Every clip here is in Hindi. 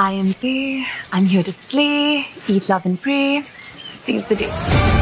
I am Boo. I'm here to slay, eat, love, and pray. Seize the day.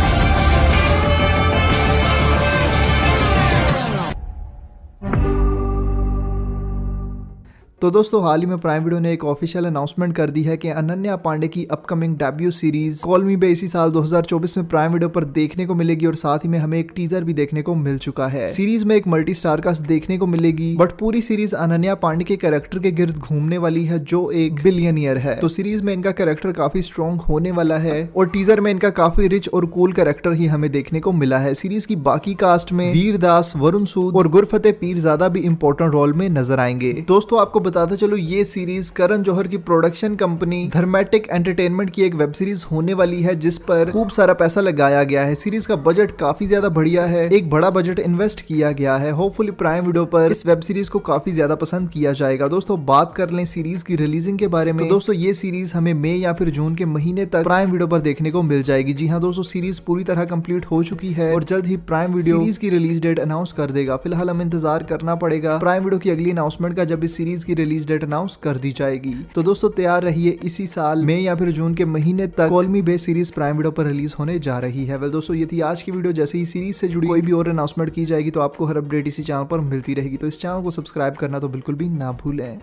तो दोस्तों हाल ही में प्राइम वीडियो ने एक ऑफिशियल अनाउंसमेंट कर दी है कि अनन्या पांडे की upcoming debut series Call Me Bae इसी साल 2024 में प्राइम वीडियो पर देखने को मिलेगी और साथ ही में हमें एक टीजर भी देखने को मिल चुका है सीरीज में एक मल्टी स्टार कास्ट देखने को मिलेगी बट पूरी सीरीज अनन्या पांडे के कैरेक्टर के गिर्द घूमने वाली है जो एक बिलियनियर है तो सीरीज में इनका कैरेक्टर काफी स्ट्रॉन्ग होने वाला है और टीजर में इनका काफी रिच और कूल कैरेक्टर ही हमें देखने को मिला है सीरीज की बाकी कास्ट में वीरदास वरुण सूद और गुरफतेह ज्यादा भी इम्पोर्टेंट रोल में नजर आएंगे दोस्तों आपको बताते चलो ये सीरीज करण जौहर की प्रोडक्शन कंपनी धर्मेटिक एंटरटेनमेंट की एक वेब सीरीज होने वाली है जिस पर खूब सारा पैसा लगाया गया है सीरीज का बजट काफी ज्यादा बढ़िया है एक बड़ा बजट इन्वेस्ट किया गया है होपफुली प्राइम वीडियो पर इस वेब सीरीज को काफी ज्यादा पसंद किया जाएगा दोस्तों बात कर लें सीरीज की रिलीजिंग के बारे में तो दोस्तों ये सीरीज हमें मई या फिर जून के महीने तक प्राइम वीडियो पर देखने को मिल जाएगी जी हाँ दोस्तों सीरीज पूरी तरह कंप्लीट हो चुकी है और जल्द ही प्राइम वीडियो सीरीज की रिलीज डेट अनाउंस कर देगा फिलहाल हम इंतजार करना पड़ेगा प्राइम वीडियो की अगली अनाउंसमेंट का जब इस सीरीज की रिलीज डेट अनाउंस कर दी जाएगी तो दोस्तों तैयार रहिए इसी साल मई या फिर जून के महीने तक Call Me Bae series Prime Video पर रिलीज होने जा रही है वेल दोस्तों ये थी आज की वीडियो जैसे ही सीरीज से जुड़ी कोई भी और अनाउंसमेंट की जाएगी तो आपको हर अपडेट इसी चैनल पर मिलती रहेगी तो इस चैनल को सब्सक्राइब करना तो बिल्कुल भी ना भूलें